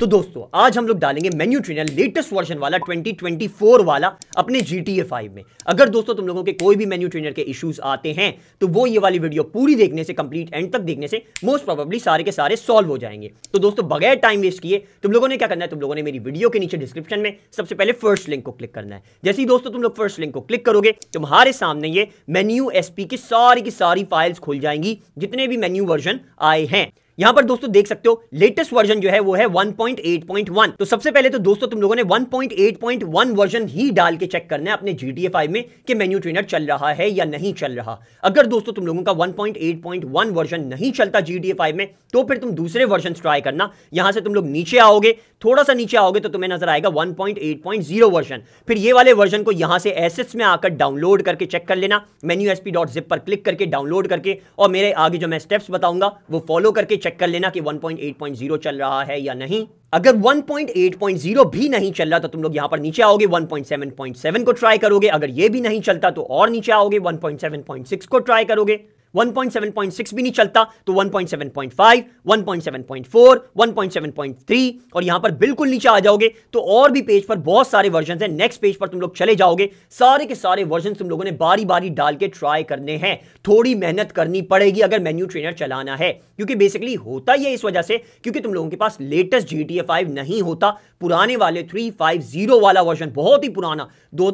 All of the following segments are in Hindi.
तो दोस्तों आज हम लोग डालेंगे मेन्यू ट्रेनर लेटेस्ट वर्जन वाला 2024 वाला अपने जी टी में अगर दोस्तों तुम लोगों के कोई भी मेन्यू ट्रेनर के इश्यूज आते हैं तो वो ये वाली वीडियो पूरी देखने से कंप्लीट एंड तक देखने से मोस्ट प्रोबेबली सारे के सारे सॉल्व हो जाएंगे तो दोस्तों बगैर टाइम वेस्ट किए तुम लोगों ने क्या करना है तुम लोगों ने मेरी वीडियो के नीचे डिस्क्रिप्शन में सबसे पहले फर्स्ट लिंक को क्लिक करना है जैसे ही दोस्तों तुम लोग फर्स्ट लिंक को क्लिक करोगे तुम्हारे सामने ये मेन्यू एसपी की सारी की सारी फाइल्स खुल जाएंगी जितने भी मेन्यू वर्जन आए हैं यहां पर दोस्तों देख सकते हो लेटेस्ट वर्जन जो है वो है 1.8.1 तो सबसे पहले तो दोस्तों तुम लोगों ने 1.8.1 वर्जन ही डाल के चेक करना है अपने GTA 5 में कि मेन्यू ट्रेनर चल रहा है या नहीं चल रहा अगर दोस्तों तुम लोगों का 1.8.1 वर्जन नहीं चलता GTA 5 में तो फिर तुम दूसरे वर्जन ट्राई करना यहां से तुम लोग नीचे आओगे थोड़ा सा नीचे आओगे तो तुम्हें नजर आएगा 1.8.0 वर्जन फिर ये वाले वर्जन को यहां से एसेट्स में आकर डाउनलोड करके चेक कर लेना मेन्यू एसपी पर क्लिक करके डाउनलोड करके और मेरे आगे जो मैं स्टेप्स बताऊंगा वो फॉलो करके चेक चेक कर लेना कि 1.8.0 चल रहा है या नहीं अगर 1.8.0 भी नहीं चल रहा तो तुम लोग यहां पर नीचे आओगे 1.7.7 को ट्राई करोगे अगर ये भी नहीं चलता तो और नीचे आओगे 1.7.6 को ट्राई करोगे 1.7.6 भी नहीं चलता तो 1.7.5, 1.7.4, 1.7.3 और यहां पर बिल्कुल नीचे आ जाओगे तो और भी पेज पर बहुत सारे वर्जन हैं नेक्स्ट पेज पर तुम लोग चले जाओगे सारे के सारे वर्जन तुम लोगों ने बारी बारी डाल के ट्राई करने हैं थोड़ी मेहनत करनी पड़ेगी अगर मेन्यू ट्रेनर चलाना है क्योंकि बेसिकली होता ही है इस वजह से क्योंकि तुम लोगों के पास लेटेस्ट जी टी नहीं होता पुराने वाले थ्री फाइव जीरो वाला वर्जन बहुत ही पुराना दो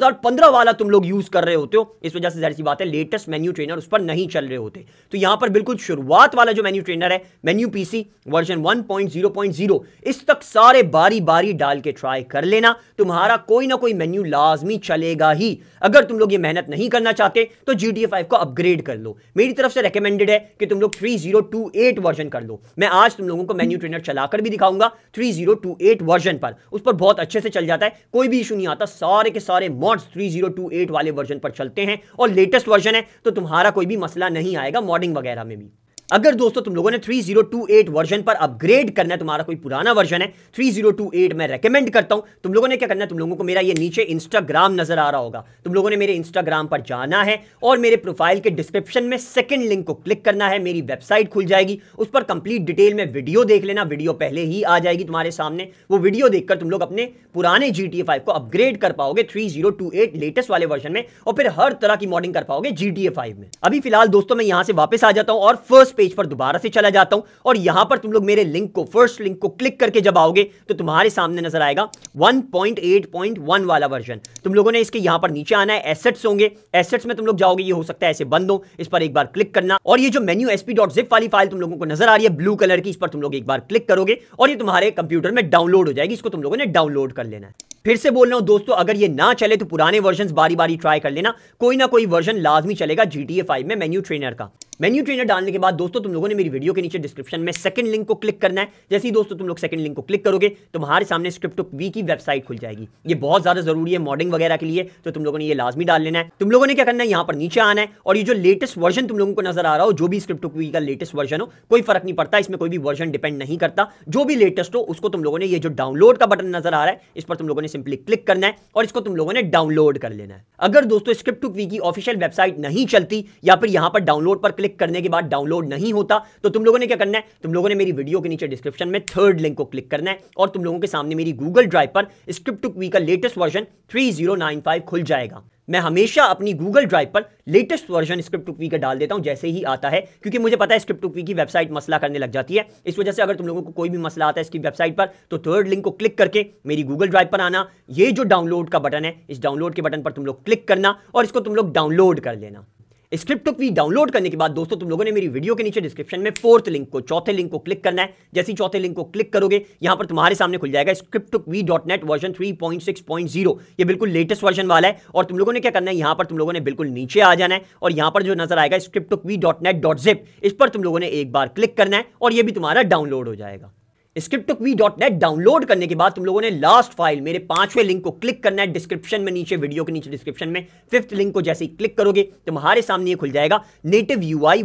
वाला तुम लोग यूज कर रहे होते हो इस वजह से जहर सी बात है लेटेस्ट मेन्यू ट्रेनर उस पर नहीं चल रहे हो होते तो यहां पर बिल्कुल शुरुआत वाला जो मेन्यू ट्रेनर है मेन्यू पीसी वर्जन 1.0.0 इस तक सारे बारी बारी डाल के ट्राई कर लेना तुम्हारा कोई ना कोई मेन्यू लाजमी चलेगा ही अगर तुम लोग ये मेहनत नहीं करना चाहते तो जी टी को अपग्रेड कर लो मेरी तरफ से रिकमेंडेड है कि तुम लोग थ्री वर्जन कर लो मैं आज तुम लोगों को मेन्यू ट्रेनर चलाकर भी दिखाऊंगा थ्री वर्जन पर उस पर बहुत अच्छे से चल जाता है कोई भी इशू नहीं आता सारे के सारे मॉड्स थ्री वाले वर्जन पर चलते हैं और लेटेस्ट वर्जन है तो तुम्हारा कोई भी मसला नहीं आएगा मॉडिंग वगैरह में भी अगर दोस्तों तुम लोगों ने 3028 वर्जन पर अपग्रेड करना है तुम्हारा कोई पुराना वर्जन है 3028 मैं रेकमेंड करता हूं तुम लोगों ने क्या करना है तुम लोगों को मेरा ये नीचे इंस्टाग्राम नजर आ रहा होगा तुम लोगों ने मेरे इंस्टाग्राम पर जाना है और मेरे प्रोफाइल के डिस्क्रिप्शन में सेकंड लिंक को क्लिक करना है मेरी वेबसाइट खुल जाएगी उस पर कंप्लीट डिटेल में वीडियो देख लेना वीडियो पहले ही आ जाएगी तुम्हारे सामने वो वीडियो देखकर तुम लोग अपने पुराने जी टी को अपग्रेड कर पाओगे थ्री लेटेस्ट वाले वर्जन में और फिर हर तरह की मॉडिंग कर पाओगे जी टी में अभी फिलहाल दोस्तों में यहां से वापस आ जाता हूं और फर्स्ट पेज पर दोबारा से चला जाता हूं और यहां पर तुम लोग मेरे लिंक को फर्स्ट लिंक को क्लिक करके जब आओगे तो तुम्हारे सामने नजर आएगा 1.8.1 वाला वर्जन तुम लोगों ने इसके यहां पर नीचे आना है एसेट्स होंगे एसेट्स में तुम लोग जाओगे ये हो सकता है ऐसे बंद हो इस पर एक बार क्लिक करना और ये जो मेन्यू एसपी डॉट जिप वाली फाइल तुम लोगों को नजर आ रही है ब्लू कलर की इस पर तुम लोग एक बार क्लिक करोगे और ये तुम्हारे कंप्यूटर में डाउनलोड हो जाएगी इसको तुम लोगों ने डाउनलोड कर लेना है फिर से बोल रहा हूं दोस्तों अगर ये ना चले तो पुराने वर्जन बारी बारी ट्राई कर लेना कोई ना कोई वर्जन लाजमी चलेगा जी टी ए फाइव में मेन्यू ट्रेनर का मेन्यू ट्रेनर डालने के बाद दोस्तों तुम लोगों ने मेरी वीडियो के नीचे डिस्क्रिप्शन में सेकंड लिंक को क्लिक करना है जैसे ही दोस्तों तुम लोग सेकंड लिंक को क्लिक करोगे तुम्हारे सामने स्क्रिप्ट वी की वेबसाइट खुल जाएगी ये बहुत ज्यादा जरूरी है मॉडिंग वगैरह के लिए तो तुम लोगों ने ये लाजमी डाल लेना है तुम लोगों ने क्या करना है यहाँ पर नीचे आना है और ये जो लेटेस्ट वर्जन तुम लोगों को नजर आ रहा हो जो भी स्क्रिप्ट वी का लेटेस्ट वर्जन हो कोई फर्क नहीं पड़ता इसमें कोई भी वर्जन डिपेंड नहीं करता जो भी लेटेस्ट हो उसको तुम लोगों ने ये जो डाउनलोड का बटन नजर आ रहा है इस पर तुम लोगों ने सिंपली क्लिक करना है और इसको तुम लोगों ने डाउनलोड कर लेना है अगर दोस्तों स्क्रिप्ट टू क्वी की ऑफिशियल वेबसाइट नहीं चलती या फिर यहां पर डाउनलोड पर क्लिक करने के बाद डाउनलोड नहीं होता तो तुम लोगों ने क्या करना है तुम लोगों ने मेरी वीडियो के नीचे डिस्क्रिप्शन में थर्ड लिंक को क्लिक करना है और तुम लोगों के सामने मेरी गूगल ड्राइव पर स्क्रिप्ट टू क्वी का लेटेस्ट वर्जन थ्री खुल जाएगा मैं हमेशा अपनी गूगल ड्राइव पर लेटेस्ट वर्जन स्क्रिप्ट टुकवी का डाल देता हूँ जैसे ही आता है क्योंकि मुझे पता है स्क्रिप्ट टुकवी की वेबसाइट मसला करने लग जाती है इस वजह से अगर तुम लोगों को कोई भी मसला आता है इसकी वेबसाइट पर तो थर्ड लिंक को क्लिक करके मेरी गूगल ड्राइव पर आना ये जो डाउनलोड का बटन है इस डाउनलोड के बटन पर तुम लोग क्लिक करना और इसको तुम लोग डाउनलोड कर लेना स्क्रिप्ट को डाउनलोड करने के बाद दोस्तों तुम लोगों ने मेरी वीडियो के नीचे डिस्क्रिप्शन में फोर्थ लिंक को चौथे लिंक को क्लिक करना है जैसे चौथे लिंक को क्लिक करोगे यहां पर तुम्हारे सामने खुल जाएगा script V dot net version three point six point zero ये बिल्कुल लेटेस्ट वर्जन वाला है और तुम लोगों ने क्या करना है यहां पर तुम लोगों ने बिल्कुल नीचे आ जाना है और यहां पर जो नजर आएगा script V dot net dot zip इस पर तुम लोगों ने एक बार क्लिक करना है और यह भी तुम्हारा डाउनलोड हो जाएगा script V dot net download करने के बाद तुम लोगों ने लास्ट फाइल मेरे पांचवें लिंक को क्लिक करना है डिस्क्रिप्शन में नीचे वीडियो के नीचे डिस्क्रिप्शन में फिफ्थ लिंक को जैसे ही क्लिक करोगे तुम्हारे सामने ये खुल जाएगा native U I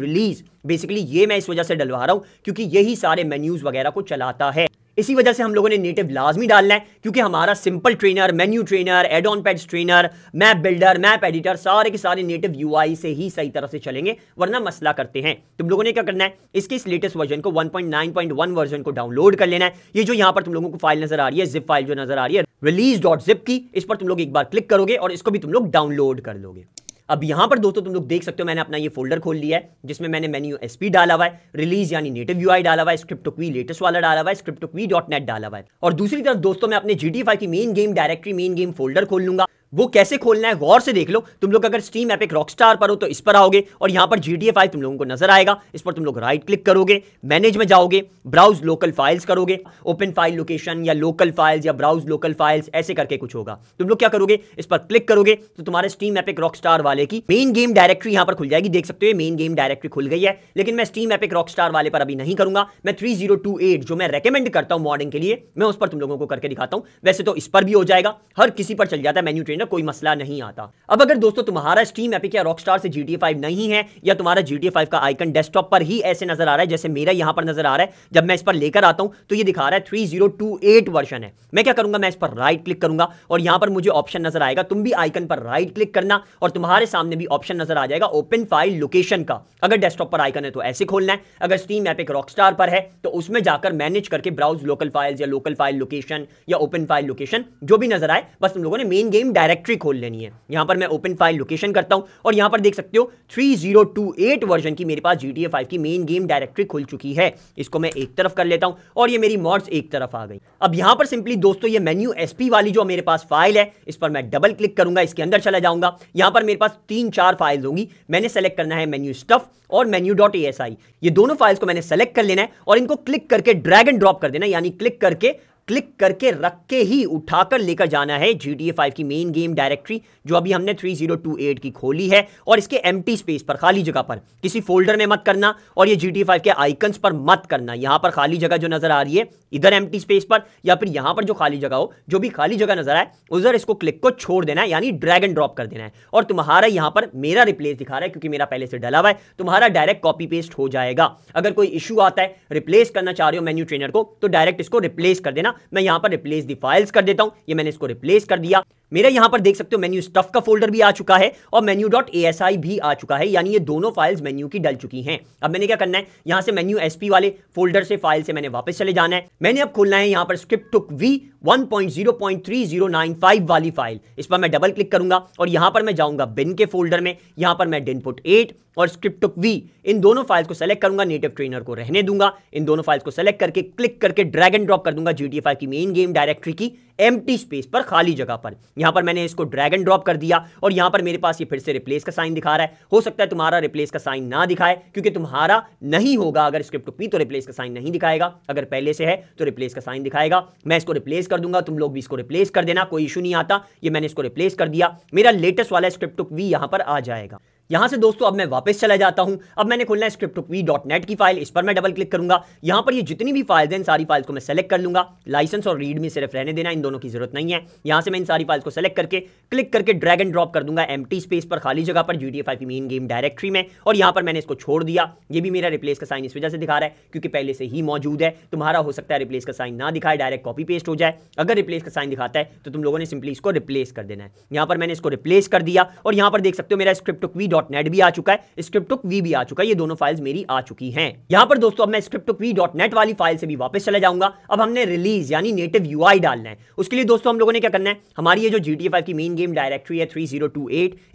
release basically ये मैं इस वजह से डलवा रहा हूं क्योंकि यही सारे मेन्यूज वगैरह को चलाता है इसी वजह से हम लोगों ने नेटिव लाजमी डालना है क्योंकि हमारा simple trainer menu trainer add on pads trainer map builder map editor सारे के सारे नेटिव यू से ही सही तरह से चलेंगे वरना मसला करते हैं तुम लोगों ने क्या करना है इसके इस लेटेस्ट वर्जन को 1.9.1 वर्जन को डाउनलोड कर लेना है ये जो यहाँ पर तुम लोगों को फाइल नजर आ रही है जिप फाइल जो नजर आ रही है रिलीज डॉट जिप की इस पर तुम लोग एक बार क्लिक करोगे और इसको भी तुम लोग डाउनलोड कर लोगे अब यहाँ पर दोस्तों तुम लोग देख सकते हो मैंने अपना ये फोल्डर खोल लिया है जिसमें मैंने मेन्यू एस डाला हुआ है रिलीज यानी नेटिव यू डाला हुआ है स्क्रिप्टोक्वी लेटेस्ट वाला डाला हुआ है स्क्रिप्टोक्वी डॉट नेट डाला हुआ है और दूसरी तरफ दोस्तों मैं अपने जी की main game directory main game folder खोल लूंगा वो कैसे खोलना है गौर से देख लो तुम लोग अगर स्टीम एपिक रॉकस्टार पर हो तो इस पर आओगे और यहां पर जी डी फाइल तुम लोगों को नजर आएगा इस पर तुम लोग राइट क्लिक करोगे मैनेज में जाओगे ब्राउज लोकल फाइल्स करोगे ओपन फाइल लोकेशन या लोकल फाइल्स या ब्राउज लोकल फाइल्स ऐसे करके कुछ होगा तुम लोग क्या करोगे इस पर क्लिक करोगे तो तुम्हारे स्टीम एपिक रॉक वाले की मेन गेम डायरेक्टरी यहां पर खुल जाएगी देख सकते हो मेन गेम डायरेक्टरी खुल गई है लेकिन मैं स्टीम एपिक रॉक वाले पर अभी नहीं करूंगा मैं थ्री जो मैं रेकमेंड करता हूँ मॉडिंग के लिए मैं उस पर तुम लोगों को करके दिखाता हूँ वैसे तो इस पर भी हो जाएगा हर किसी पर चल जाता है मेन्यू ट्रेन ना कोई मसला नहीं आता अब अगर दोस्तों तुम्हारा स्टीम एपिक या रॉकस्टार से GTA 5 नहीं है या तुम्हारा GTA 5 का आइकन डेस्कटॉप पर ही ऐसे नजर आ रहा है जैसे मेरा यहां पर नजर आ रहा है जब मैं इस पर लेकर आता हूं तो ये दिखा रहा है three zero two eight version है मैं क्या करूंगा मैं इस पर राइट क्लिक करूंगा और यहां पर मुझे ऑप्शन नजर आएगा तुम भी आइकन पर राइट क्लिक करना और तुम्हारे सामने भी ऑप्शन नजर आ जाएगा ओपन फाइल लोकेशन का अगर डेस्कटॉप पर आइकन है तो ऐसे खोलना है अगर स्टीम एपिक रॉकस्टार पर है तो उसमें जाकर मैनेज करके ब्राउज लोकल फाइल या लोकल फाइल लोकेशन या ओपन फाइल लोकेशन जो भी नजर आए बस तुम लोगों ने मेन गेम डायरेक्ट डायरेक्टरी खोल लेनी है यहां पर मैं ओपन फाइल लोकेशन करता हूं और यहां पर देख सकते हो 3028 वर्जन की मेरे पास GTA 5 की मेन गेम डायरेक्टरी खुल चुकी है इसको मैं एक तरफ कर लेता हूं और ये मेरी मॉड्स एक तरफ आ गई अब यहां पर सिंपली दोस्तों ये मेन्यू एस वाली जो मेरे पास फाइल है इस पर मैं डबल क्लिक करूंगा इसके अंदर चला जाऊंगा यहां पर मेरे पास तीन चार फाइल होंगी मैंने सेलेक्ट करना है मेन्यू स्टफ और मेन्यू डॉट ये दोनों फाइल्स को मैंने सेलेक्ट कर लेना है और इनको क्लिक करके ड्रैग एंड ड्रॉप कर देना यानी क्लिक करके क्लिक करके रख के ही उठाकर लेकर जाना है जी टी ए फाइव की मेन गेम डायरेक्टरी जो अभी हमने 3028 की खोली है और इसके एम स्पेस पर खाली जगह पर किसी फोल्डर में मत करना और ये जी टी फाइव के आइकन्स पर मत करना यहाँ पर खाली जगह जो नजर आ रही है इधर एम स्पेस पर या फिर यहाँ पर जो खाली जगह हो जो भी खाली जगह नजर आए उधर इसको क्लिक को छोड़ देना है यानी ड्रैग एंड ड्रॉप कर देना है और तुम्हारा यहाँ पर मेरा रिप्लेस दिखा रहा है क्योंकि मेरा पहले से डला हुआ है तुम्हारा डायरेक्ट कॉपी पेस्ट हो जाएगा अगर कोई इशू आता है रिप्लेस करना चाह रहे हो मेन्यू ट्रेनर को तो डायरेक्ट इसको रिप्लेस कर देना मैं यहां पर रिप्लेस दी फाइल्स कर देता हूं ये मैंने इसको रिप्लेस कर दिया मेरा यहां पर देख सकते हो मेन्यू स्टफ का फोल्डर भी आ चुका है और menu dot A S I भी आ चुका है यानी ये दोनों फाइल्स मेन्यू की डल चुकी हैं अब मैंने क्या करना है यहां से मेन्यू एस पी वाले फोल्डर से फाइल से मैंने वापस चले जाना है मैंने अब खोलना है यहां पर स्क्रिप्ट टुक वी 1.0.3095 वाली फाइल इस पर मैं डबल क्लिक करूंगा और यहां पर मैं जाऊंगा बिन के फोल्डर में यहां पर मैं डिनपुट एट और स्क्रिप्ट टुक वी इन दोनों फाइल्स को सेलेक्ट करूंगा नेटिव ट्रेनर को रहने दूंगा इन दोनों फाइल्स को सेलेक्ट करके क्लिक करके ड्रैग एंड ड्रॉप कर दूंगा जी की मेन गेम डायरेक्टरी की एम स्पेस पर खाली जगह पर यहां पर मैंने इसको ड्रैगन ड्रॉप कर दिया और यहां पर मेरे पास ये फिर से रिप्लेस का साइन दिखा रहा है हो सकता है तुम्हारा रिप्लेस का साइन ना दिखाए क्योंकि तुम्हारा नहीं होगा अगर स्क्रिप्ट पी तो रिप्लेस का साइन नहीं दिखाएगा अगर पहले से है तो रिप्लेस का साइन दिखाएगा मैं इसको रिप्लेस कर दूंगा तुम लोग भी इसको रिप्लेस कर देना कोई इशू नहीं आता ये मैंने इसको रिप्लेस कर दिया मेरा लेटेस्ट वाला स्क्रिप्ट वी यहाँ पर आ जाएगा यहाँ से दोस्तों अब मैं वापस चला जाता हूँ अब मैंने खोलना है स्क्रिप्ट वी डॉट नेट की फाइल इस पर मैं डबल क्लिक करूंगा यहाँ पर ये जितनी भी फाइल्स हैं इन सारी फाइल्स को मैं सेलेक्ट कर लूँगा लाइसेंस और रीड में सिर्फ रहने देना इन दोनों की जरूरत नहीं है यहाँ से मैं इन सारी फाइल्स को सेलेक्ट करके क्लिक करके ड्रैग एंड ड्रॉप कर दूंगा एम स्पेस पर खाली जगह पर जी की मेन गेम डायरेक्ट्री में और यहाँ पर मैंने इसको छोड़ दिया ये भी मेरा रिप्लेस का साइन इस वजह से दिखा रहा है क्योंकि पहले से ही मौजूद है तुम्हारा हो सकता है रिप्लेस का साइन ना दिखाए डायरेक्ट कॉपी पेस्ट हो जाए अगर रिप्लेस का साइन दिखाता है तो तुम लोगों ने सिंपली इसको रिप्लेस कर देना है यहाँ पर मैंने इसको रिप्लेस कर दिया और यहाँ पर देख सकते हो मेरा स्क्रिप्ट वी डॉट भी आ चुका है स्क्रिप्टुक वी भी आ चुका है ये दोनों फाइल्स मेरी आ चुकी हैं यहाँ पर दोस्तों अब मैं स्क्रिप्टुक वी डॉट नेट वाली फाइल से भी वापस चले जाऊंगा अब हमने रिलीज यानी नेटिव यू डालना है उसके लिए दोस्तों हम लोगों ने क्या करना है हमारी ये जो जी टी की मेन गेम डायरेक्टरी है थ्री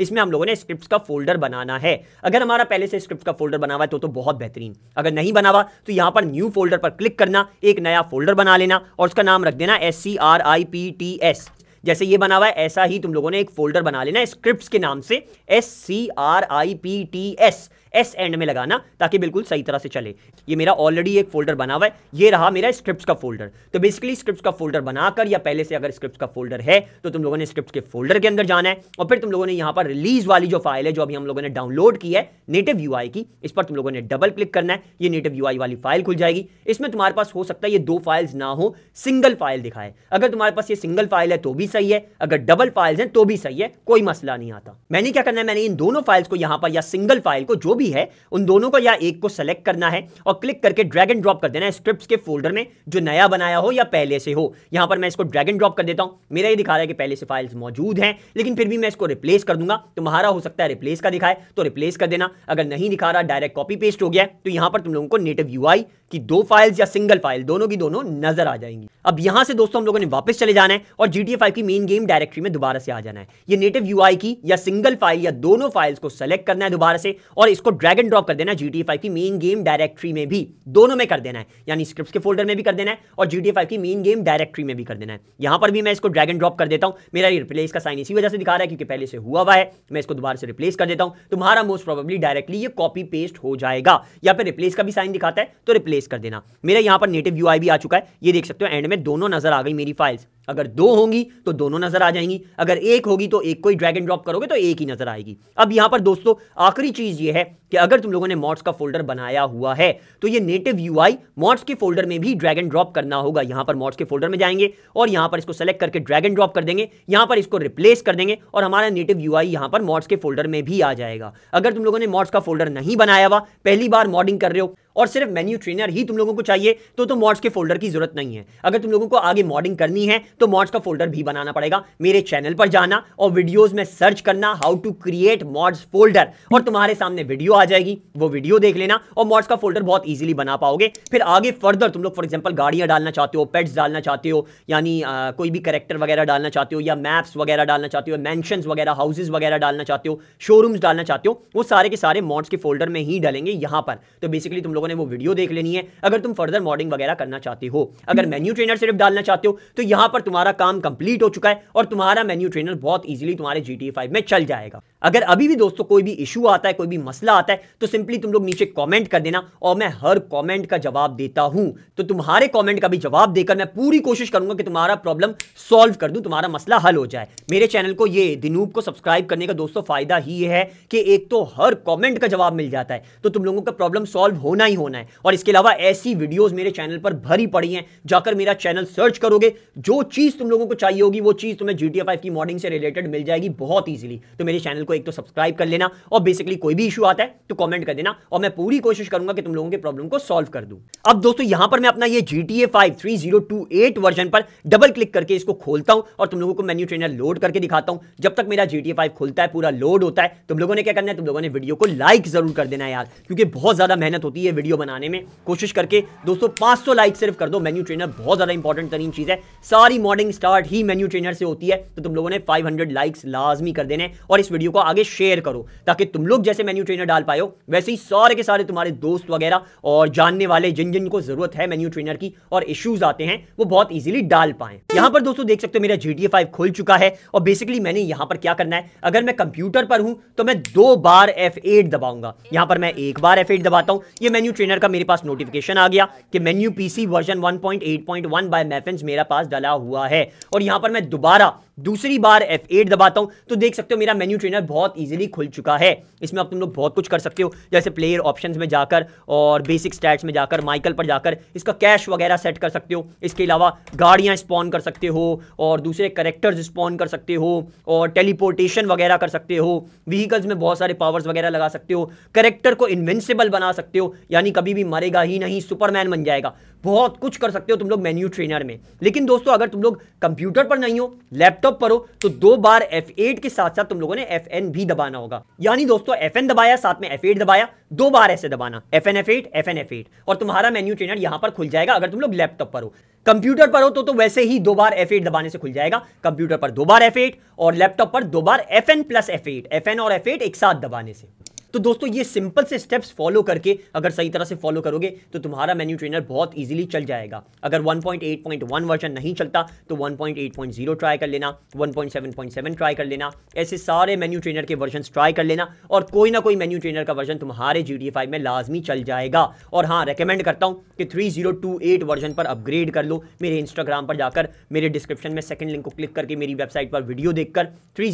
इसमें हम लोगों ने स्क्रिप्ट का फोल्डर बनाना है अगर हमारा पहले से स्क्रिप्ट का फोल्डर बना हुआ है तो, तो बहुत बेहतरीन अगर नहीं बना हुआ तो यहाँ पर न्यू फोल्डर पर क्लिक करना एक नया फोल्डर बना लेना और उसका नाम रख देना S C R I P T S जैसे ये बना हुआ है ऐसा ही तुम लोगों ने एक फोल्डर बना लेना स्क्रिप्ट के नाम से S C R I P T S S end में लगाना ताकि बिल्कुल सही तरह से चले ये मेरा ऑलरेडी एक फोल्डर बना हुआ है ये रहा मेरा स्क्रिप्ट का फोल्डर तो बेसिकली स्क्रिप्ट का फोल्डर बनाकर या पहले से अगर स्क्रिप्ट का फोल्डर है तो तुम लोगों ने स्क्रिप्ट के फोल्डर के अंदर जाना है और फिर तुम लोगों ने यहाँ पर रिलीज वाली जो फाइल है जो अभी हम लोगों ने डाउनलोड की है नेटिव यू की इस पर तुम लोगों ने डबल क्लिक करना है ये नेटिव यू वाली फाइल खुल जाएगी इसमें तुम्हारे पास हो सकता है ये दो फाइल्स ना हो सिंगल फाइल दिखाए अगर तुम्हारे पास ये सिंगल फाइल है तो भी सही है अगर डबल फाइल्स हैं तो भी सही है कोई मसला नहीं आता मैंने क्या करना है मैंने इन दोनों फाइल्स को यहाँ पर या सिंगल फाइल को जो भी भी है उन दोनों का या एक को सेलेक्ट करना है और क्लिक करके ड्रैग एंड ड्रॉप कर देना है स्क्रिप्ट के फोल्डर में जो नया बनाया हो या पहले से हो यहां पर मैं इसको ड्रैग एंड ड्रॉप कर देता हूं मेरा ये दिखा रहा है कि पहले से फाइल्स मौजूद हैं लेकिन फिर भी मैं इसको रिप्लेस कर दूंगा तुम्हारा हो सकता है रिप्लेस का दिखाए तो रिप्लेस कर देना अगर नहीं दिखा रहा डायरेक्ट कॉपी पेस्ट हो गया तो यहां पर तुम लोगों को नेटिव यू की दो फाइल्स या सिंगल फाइल दोनों की दोनों नजर आ जाएंगी अब यहां से दोस्तों हम लोगों ने वापस चले जाना है और GTA 5 की मेन गेम डायरेक्टरी में दोबारा से आ जाना है ये नेटिव यूआई की या सिंगल फाइल या दोनों फाइल्स को सेलेक्ट करना है दोबारा से और इसको ड्रैग एंड ड्रॉप कर देना जी टी फाइव की मेन गेम डायरेक्टरी में भी दोनों में कर देना है यानी स्क्रिप्ट के फोल्डर में भी कर देना है और जी टी फाइव की मेन गेम डायरेक्ट्री में भी कर देना है यहां पर भी मैं इसको ड्रैग एंड ड्रॉप कर देता हूं मेरा ये रिप्लेस का साइन इसी वजह से दिखा रहा है क्योंकि पहले से हुआ हुआ है मैं इसको दोबारा से रिप्लेस कर देता हूं तो तुम्हारा मोस्ट प्रॉबली डायरेक्टली ये कॉपी पेस्ट हो जाएगा या फिर रिप्लेस का भी साइन दिखाता है तो रिप्लेस कर देना मेरा यहां पर नेटिव यू भी आ चुका है ये देख सकते हो एंड में दोनों नजर आ गई मेरी फाइल्स अगर दो होंगी तो दोनों नजर आ जाएंगी अगर एक होगी तो एक को ही ड्रैग एंड ड्रॉप करोगे तो एक ही नजर आएगी अब यहां पर दोस्तों आखिरी चीज ये है कि अगर तुम लोगों ने मॉड्स का फोल्डर बनाया हुआ है तो ये नेटिव यूआई मॉड्स के फोल्डर में भी ड्रैग एंड ड्रॉप करना होगा यहां पर मॉड्स के फोल्डर में जाएंगे और यहां पर इसको सेलेक्ट करके ड्रैग एंड ड्रॉप कर देंगे यहां पर इसको रिप्लेस कर देंगे और हमारा नेटिव आई यहां पर मॉड्स के फोल्डर में भी आ जाएगा अगर तुम लोगों ने मॉड्स का फोल्डर नहीं बनाया हुआ पहली बार मॉडिंग कर रहे हो और सिर्फ मेन्यू ट्रेनर ही तुम लोगों को चाहिए तो तो मॉड्स के फोल्डर की जरूरत नहीं है अगर तुम लोगों को आगे मॉडिंग करनी है तो मॉड्स का फोल्डर भी बनाना पड़ेगा मेरे चैनल पर जाना और वीडियोज में सर्च करना how to create mods folder और तुम्हारे सामने वीडियो आ जाएगी वो वीडियो देख लेना और मॉड्स का फोल्डर बहुत ईजिली बना पाओगे फिर आगे फर्दर तुम लोग फॉर एग्जाम्पल गाड़ियां डालना चाहते हो पेट्स डालना चाहते हो यानी कोई भी करेक्टर वगैरह डालना चाहते हो या मैप्स वगैरह डालना चाहते हो मैंशन वगैरह हाउसेज वगैरह डालना चाहते हो शोरूम्स डालना चाहते हो वो सारे के सारे मॉड्स के फोल्डर में ही डालेंगे यहां पर तो बेसिकली तुम लोग लोगों ने वो वीडियो देख लेनी है अगर तुम फर्दर मॉडिंग वगैरह करना चाहते हो अगर मेन्यू ट्रेनर सिर्फ डालना चाहते हो तो यहां पर तुम्हारा काम कंप्लीट हो चुका है और तुम्हारा मेन्यू ट्रेनर बहुत ईजिली तुम्हारे जी टी में चल जाएगा अगर अभी भी दोस्तों कोई भी इशू आता है कोई भी मसला आता है तो सिंपली तुम लोग नीचे कमेंट कर देना और मैं हर कमेंट का जवाब देता हूं तो तुम्हारे कमेंट का भी जवाब देकर मैं पूरी कोशिश करूंगा कि तुम्हारा प्रॉब्लम सॉल्व कर दूं तुम्हारा मसला हल हो जाए मेरे चैनल को ये दिनूब को सब्सक्राइब करने का दोस्तों फायदा ही है कि एक तो हर कॉमेंट का जवाब मिल जाता है तो तुम लोगों का प्रॉब्लम सॉल्व होना ही होना है और इसके अलावा ऐसी वीडियोज मेरे चैनल पर भरी पड़ी है जाकर मेरा चैनल सर्च करोगे जो चीज तुम लोगों को चाहिए होगी वो चीज तुम्हें जी टी की मॉडिंग से रिलेटेड मिल जाएगी बहुत ईजिली तो मेरे चैनल को एक तो सब्सक्राइब कर लेना और बेसिकली कोई भी इशू आता है तो कमेंट कर देना और मैं पूरी कोशिश करूंगा कि तुम लोगों के प्रॉब्लम को सॉल्व कर दूं अब दोस्तों यहां पर मैं अपना ये जी टी ए वर्जन पर डबल क्लिक करके इसको खोलता हूं और तुम लोगों को मेन्यू ट्रेनर लोड करके दिखाता हूं जब तक मेरा जी टी खुलता है पूरा लोड होता है तुम लोगों ने क्या करना है तुम लोगों ने वीडियो को लाइक जरूर कर देना यार क्योंकि बहुत ज्यादा मेहनत होती है वीडियो बनाने में कोशिश करके दोस्तों पांच लाइक सिर्फ कर दो मेन्यू ट्रेनर बहुत ज्यादा इंपॉर्टेंट तरीन चीज है सारी मॉर्निंग स्टार्ट ही मेन्यू ट्रेनर से होती है तो तुम लोगों ने फाइव लाइक्स लाजमी कर देने और इस वीडियो को आगे शेयर करो ताकि तुम लोग जैसे मेन्यू ट्रेनर डाल पाए वैसे ही सारे के सारे तुम्हारे दोस्त वगैरह और जानने वाले जिन जिन को जरूरत है मेन्यू ट्रेनर की और इश्यूज आते हैं वो बहुत ईजिली डाल पाए यहां पर दोस्तों देख सकते हो मेरा जी टी खुल चुका है और बेसिकली मैंने यहां पर क्या करना है अगर मैं कंप्यूटर पर हूं तो मैं दो बार एफ दबाऊंगा यहां पर मैं एक बार एफ दबाता हूं ये मेन्यू ट्रेनर का मेरे पास नोटिफिकेशन आ गया कि मेन्यू पीसी वर्जन 1.8.1 बाय मैफेंस मेरा पास डाला हुआ है और यहां पर मैं दोबारा दूसरी बार F8 दबाता हूं तो देख सकते हो मेरा मेन्यू ट्रेनर बहुत इजीली खुल चुका है इसमें आप तुम लोग बहुत कुछ कर सकते हो जैसे प्लेयर ऑप्शंस में जाकर और बेसिक स्टैट्स में जाकर माइकल पर जाकर इसका कैश वगैरह सेट कर सकते हो इसके अलावा गाड़ियाँ स्पॉन कर सकते हो और दूसरे करेक्टर्स स्पॉन कर सकते हो और टेलीपोर्टेशन वगैरह कर सकते हो व्हीकल्स में बहुत सारे पावर्स वगैरह लगा सकते हो करेक्टर को इन्वेंसिबल बना सकते हो यानी कभी भी मरेगा ही नहीं सुपरमैन बन जाएगा बहुत कुछ कर सकते हो तुम लोग मेन्यू ट्रेनर में लेकिन दोस्तों अगर तुम लोग कंप्यूटर पर नहीं हो लैपटॉप लैपटॉप पर हो तो दो बार F8 के साथ साथ तुम लोगों ने Fn भी दबाना होगा यानी दोस्तों Fn दबाया साथ में F8 दबाया दो बार ऐसे दबाना Fn F8 Fn F8 और तुम्हारा मेन्यू ट्रेनर यहां पर खुल जाएगा अगर तुम लोग लैपटॉप पर हो कंप्यूटर पर हो तो, तो वैसे ही दो बार F8 दबाने से खुल जाएगा कंप्यूटर पर दो बार F8 और लैपटॉप पर दो बार Fn प्लस एफ Fn और F8 एक साथ दबाने से तो दोस्तों ये सिंपल से स्टेप्स फॉलो करके अगर सही तरह से फॉलो करोगे तो तुम्हारा मेन्यू ट्रेनर बहुत इजीली चल जाएगा अगर 1.8.1 वर्जन नहीं चलता तो 1.8.0 ट्राई कर लेना 1.7.7 ट्राई कर लेना ऐसे सारे मेन्यू ट्रेनर के वर्जन ट्राई कर लेना और कोई ना कोई मेन्यू ट्रेनर का वर्जन तुम्हारे जी डी में लाजमी चल जाएगा और हाँ रिकमेंड करता हूँ कि थ्री वर्जन पर अपग्रेड कर लो मेरे इंस्टाग्राम पर जाकर मेरे डिस्क्रिप्शन में सेकंड लिंक को क्लिक करके मेरी वेबसाइट पर वीडियो देखकर थ्री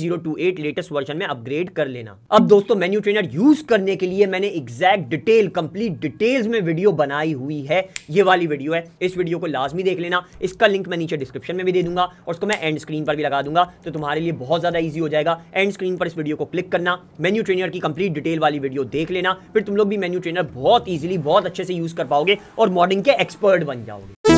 लेटेस्ट वर्जन में अपग्रेड कर लेना अब दोस्तों मेन्यू ट्रेनर यूज यूज़ करने के लिए मैंने एग्जैक्ट डिटेल कंप्लीट डिटेल्स में वीडियो बनाई हुई है ये वाली वीडियो है इस वीडियो को लाजमी देख लेना इसका लिंक मैं नीचे डिस्क्रिप्शन में भी दे दूंगा और उसको मैं एंड स्क्रीन पर भी लगा दूंगा तो तुम्हारे लिए बहुत ज़्यादा ईजी हो जाएगा एंड स्क्रीन पर इस वीडियो को क्लिक करना मेन्यू ट्रेनर की कंप्लीट डिटेल वाली वीडियो देख लेना फिर तुम लोग भी मेन्यू ट्रेनर बहुत ईजिली बहुत अच्छे से यूज़ कर पाओगे और मॉडिंग के एक्सपर्ट बन जाओगे